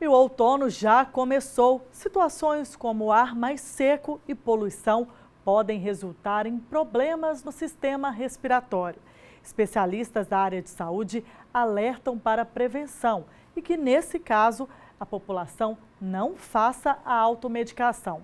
E o outono já começou. Situações como ar mais seco e poluição podem resultar em problemas no sistema respiratório. Especialistas da área de saúde alertam para prevenção e que, nesse caso, a população não faça a automedicação.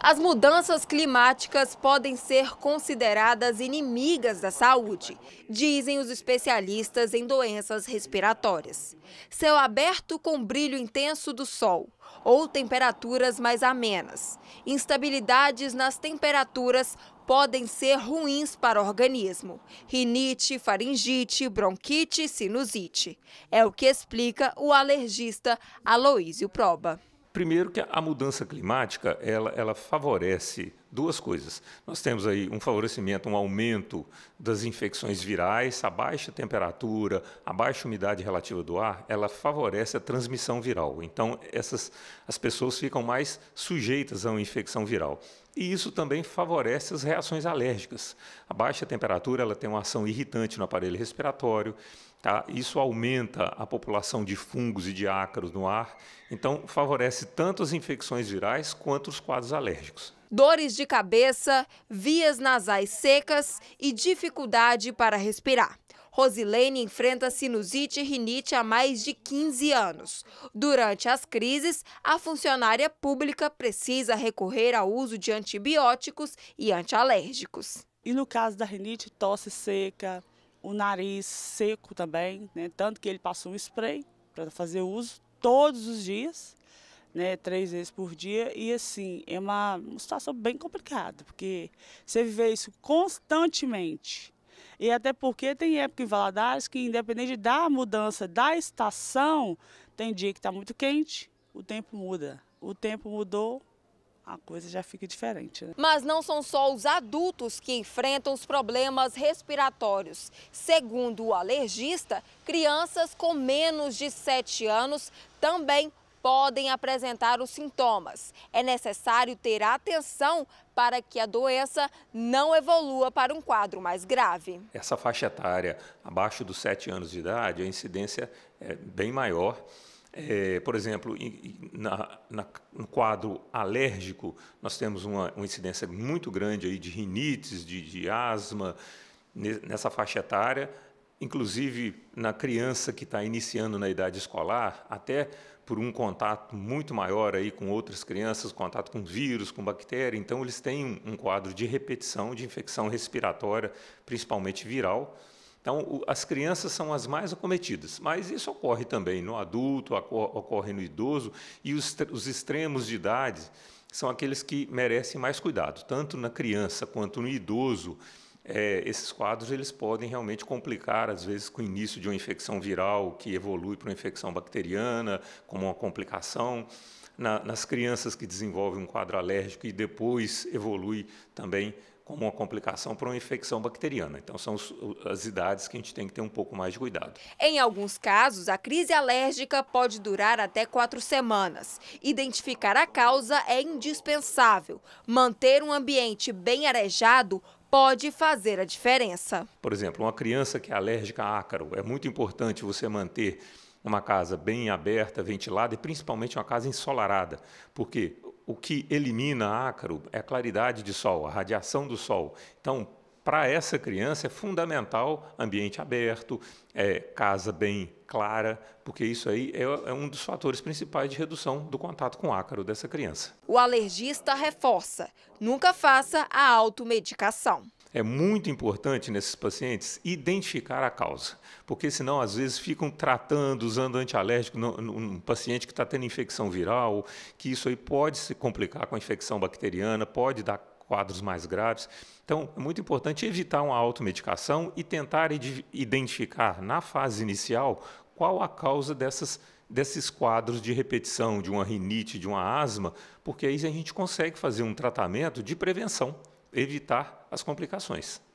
As mudanças climáticas podem ser consideradas inimigas da saúde, dizem os especialistas em doenças respiratórias. Céu aberto com brilho intenso do sol ou temperaturas mais amenas. Instabilidades nas temperaturas podem ser ruins para o organismo. Rinite, faringite, bronquite, sinusite. É o que explica o alergista Aloísio Proba. Primeiro que a mudança climática ela, ela favorece duas coisas. Nós temos aí um favorecimento, um aumento das infecções virais, a baixa temperatura, a baixa umidade relativa do ar, ela favorece a transmissão viral. Então, essas, as pessoas ficam mais sujeitas a uma infecção viral. E isso também favorece as reações alérgicas. A baixa temperatura ela tem uma ação irritante no aparelho respiratório, tá? isso aumenta a população de fungos e de ácaros no ar, então favorece tanto as infecções virais quanto os quadros alérgicos dores de cabeça, vias nasais secas e dificuldade para respirar. Rosilene enfrenta sinusite e rinite há mais de 15 anos. Durante as crises, a funcionária pública precisa recorrer ao uso de antibióticos e antialérgicos. E no caso da rinite, tosse seca, o nariz seco também, né? tanto que ele passou um spray para fazer uso todos os dias né, três vezes por dia. E assim, é uma situação bem complicada, porque você viver isso constantemente. E até porque tem época em Valadares que, independente da mudança da estação, tem dia que está muito quente, o tempo muda. O tempo mudou, a coisa já fica diferente. Né? Mas não são só os adultos que enfrentam os problemas respiratórios. Segundo o alergista, crianças com menos de 7 anos também podem apresentar os sintomas. É necessário ter atenção para que a doença não evolua para um quadro mais grave. Essa faixa etária, abaixo dos 7 anos de idade, a incidência é bem maior. É, por exemplo, na, na, no quadro alérgico, nós temos uma, uma, incidência muito grande aí de rinites, de, de asma. Nessa faixa etária, inclusive na criança que está iniciando na idade escolar, até por um contato muito maior aí com outras crianças, contato com vírus, com bactéria, então eles têm um quadro de repetição de infecção respiratória, principalmente viral. Então, as crianças são as mais acometidas, mas isso ocorre também no adulto, ocorre no idoso, e os, os extremos de idade são aqueles que merecem mais cuidado, tanto na criança quanto no idoso é, esses quadros eles podem realmente complicar, às vezes, com o início de uma infecção viral que evolui para uma infecção bacteriana, como uma complicação. Na, nas crianças que desenvolvem um quadro alérgico e depois evolui também como uma complicação para uma infecção bacteriana. Então, são as idades que a gente tem que ter um pouco mais de cuidado. Em alguns casos, a crise alérgica pode durar até quatro semanas. Identificar a causa é indispensável. Manter um ambiente bem arejado pode fazer a diferença. Por exemplo, uma criança que é alérgica a ácaro, é muito importante você manter uma casa bem aberta, ventilada e principalmente uma casa ensolarada, porque o que elimina ácaro é a claridade de sol, a radiação do sol. Então, para essa criança é fundamental ambiente aberto, é, casa bem clara, porque isso aí é, é um dos fatores principais de redução do contato com ácaro dessa criança. O alergista reforça, nunca faça a automedicação. É muito importante nesses pacientes identificar a causa, porque senão às vezes ficam tratando, usando antialérgico num paciente que está tendo infecção viral, que isso aí pode se complicar com a infecção bacteriana, pode dar quadros mais graves. Então, é muito importante evitar uma automedicação e tentar identificar na fase inicial qual a causa dessas, desses quadros de repetição, de uma rinite, de uma asma, porque aí a gente consegue fazer um tratamento de prevenção, evitar as complicações.